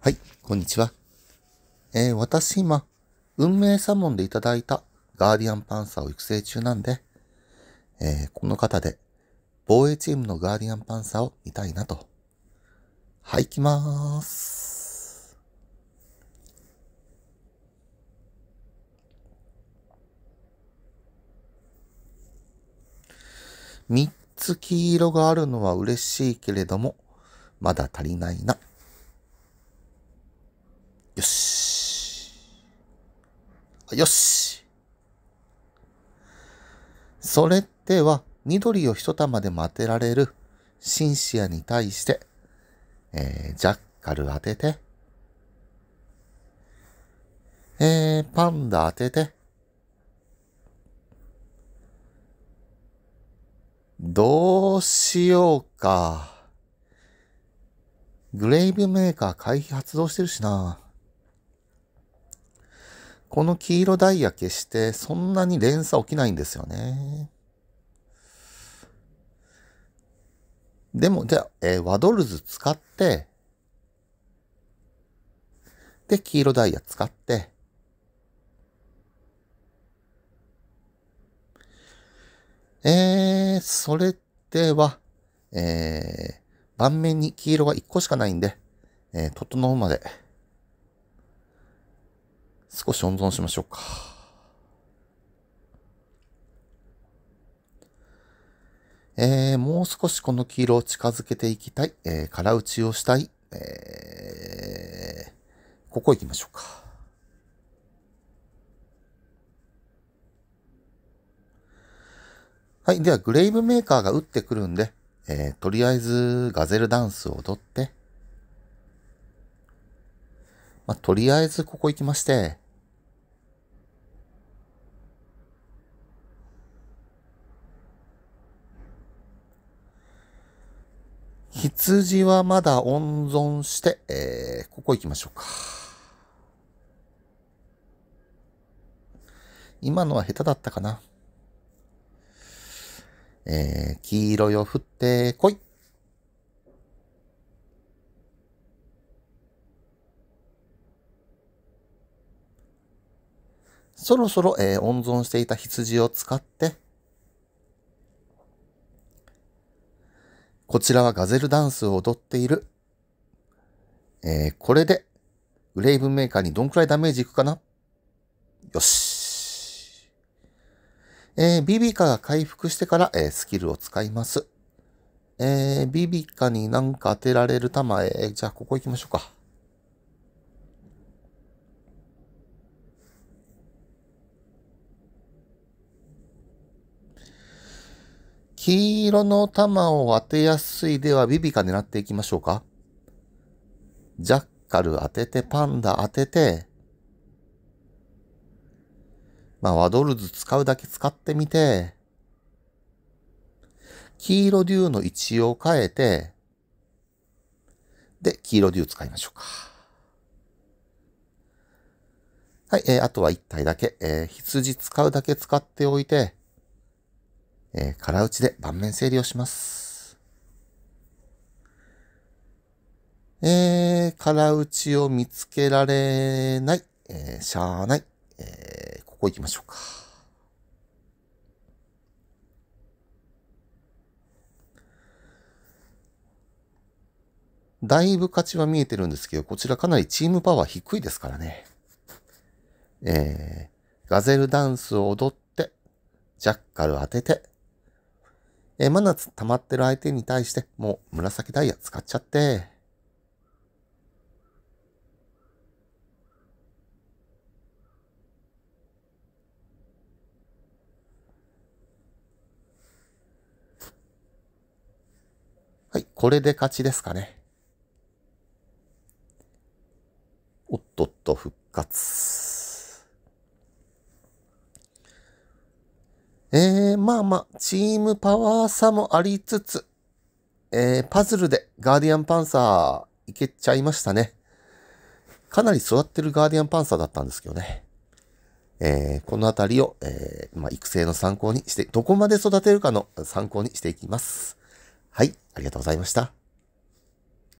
はい、こんにちは。えー、私今、運命サモンでいただいたガーディアンパンサーを育成中なんで、えー、この方で防衛チームのガーディアンパンサーを見たいなと。はい、行きまーす。三つ黄色があるのは嬉しいけれども、まだ足りないな。よし。よし。それでは、緑を一玉でも当てられるシンシアに対して、えー、ジャッカル当てて、えー、パンダ当てて、どうしようか。グレイブメーカー回避発動してるしな。この黄色ダイヤ消してそんなに連鎖起きないんですよね。でも、じゃあ、えー、ワドルズ使って、で、黄色ダイヤ使って、えー、それでは、えー、盤面に黄色が1個しかないんで、えー、整うまで少し温存しましょうか。えー、もう少しこの黄色を近づけていきたい。えー、空打ちをしたい。えー、ここ行きましょうか。はい。では、グレイブメーカーが打ってくるんで、えー、とりあえず、ガゼルダンスを踊って、まあ、とりあえずここ行きまして、羊はまだ温存して、えー、ここ行きましょうか。今のは下手だったかな。えー、黄色よ振ってこい。そろそろ、えー、温存していた羊を使って、こちらはガゼルダンスを踊っている。えー、これで、グレイブメーカーにどんくらいダメージいくかなよし。えー、ビビカが回復してから、えー、スキルを使います。えー、ビビカになんか当てられる弾、えー、じゃあここ行きましょうか。黄色の玉を当てやすいではビビカ狙っていきましょうか。ジャッカル当てて、パンダ当てて、まあワドルズ使うだけ使ってみて、黄色ーの位置を変えて、で、黄色ー使いましょうか。はい、えー、あとは1体だけ、えー、羊使うだけ使っておいて、えー、空打ちで盤面整理をします。えー、空打ちを見つけられない、えー、しゃーない、えー、ここ行きましょうか。だいぶ勝ちは見えてるんですけど、こちらかなりチームパワー低いですからね。えー、ガゼルダンスを踊って、ジャッカル当てて、えー、マナ溜まってる相手に対して、もう紫ダイヤ使っちゃって、はい、これで勝ちですかね。おっとっと復活。えー、まあまあ、チームパワーさもありつつ、えー、パズルでガーディアンパンサーいけちゃいましたね。かなり育ってるガーディアンパンサーだったんですけどね。えー、このあたりを、えー、まあ、育成の参考にして、どこまで育てるかの参考にしていきます。はい、ありがとうございました。